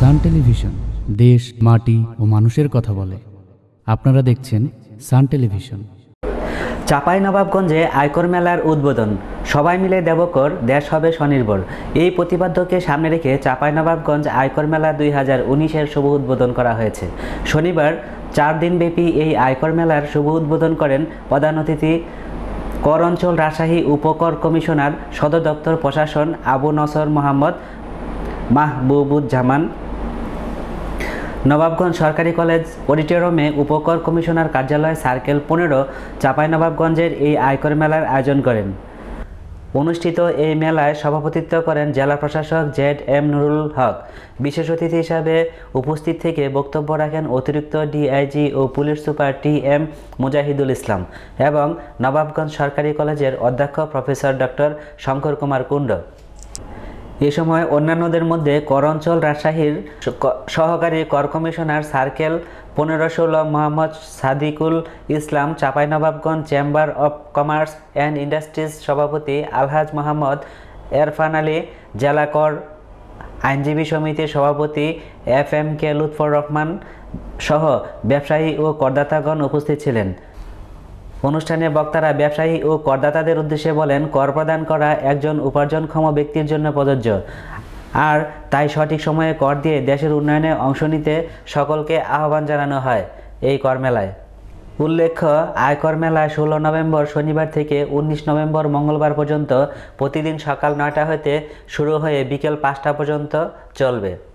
সান television দেশ মাটি ও মানুষের কথা বলে আপনারা দেখছেন সান টেলিভিশন চাপাই নবাবগঞ্জে আয়কর মেলার উদ্বোধন সবাই মিলে দেবকর দেশ হবে স্বনির্ভর এই প্রতিবাদ্যকে সামনে রেখে চাপাই নবাবগঞ্জ আয়কর মেলা দুই হাজার উনিশের শুভ উদ্বোধন করা হয়েছে শনিবার চার দিনব্যাপী এই আয়কর মেলার শুভ উদ্বোধন করেন প্রধান অতিথি কর অঞ্চল রাজশাহী উপকর কমিশনার সদর দপ্তর প্রশাসন আবু নসর মোহাম্মদ মাহবুবুজ্জামান নবাবগঞ্জ সরকারি কলেজ অডিটোরিয়ামে উপকর কমিশনার কার্যালয় সার্কেল পনেরো নবাবগঞ্জের এই আয়কর মেলার আয়োজন করেন অনুষ্ঠিত এই মেলায় সভাপতিত্ব করেন জেলা প্রশাসক জেড এম নুরুল হক বিশেষ অতিথি হিসাবে উপস্থিত থেকে বক্তব্য রাখেন অতিরিক্ত ডিআইজি ও police super T M Mujahidul Islam এবং নবাবগঞ্জ সরকারি কলেজের অধ্যক্ষ প্রফেসর ডক্টর শঙ্কর কুমার কুণ্ড এ সময় অন্যান্যদের মধ্যে করঞ্চল রাজশাহীর সহকারী কর কমিশনার সার্কেল পনেরো ষোলো Mohammad Sadiqul Islam Chapainawabganj chamber of commerce and industries সভাপতি আলহাজ মোহাম্মদ এরফান আলী জেলা কর আইনজীবী সমিতির সভাপতি F M K Lutfar Rahman সহ ব্যবসায়ী ও করদাতাগণ উপস্থিত ছিলেন অনুষ্ঠানে বক্তারা ব্যবসায়ী ও করদাতাদের উদ্দেশ্যে বলেন কর প্রদান করা একজন উপার্জনক্ষম ব্যক্তির জন্য প্রযোজ্য আর তাই সঠিক সময়ে কর দিয়ে দেশের উন্নয়নে অংশ নিতে সকলকে আহ্বান জানানো হয় এই কর্মেলায় উল্লেখ্য আয়কর মেলা ষোলো নভেম্বর শনিবার থেকে ১৯ নভেম্বর মঙ্গলবার পর্যন্ত প্রতিদিন সকাল নয়টা হতে শুরু হয়ে বিকেল পাঁচটা পর্যন্ত চলবে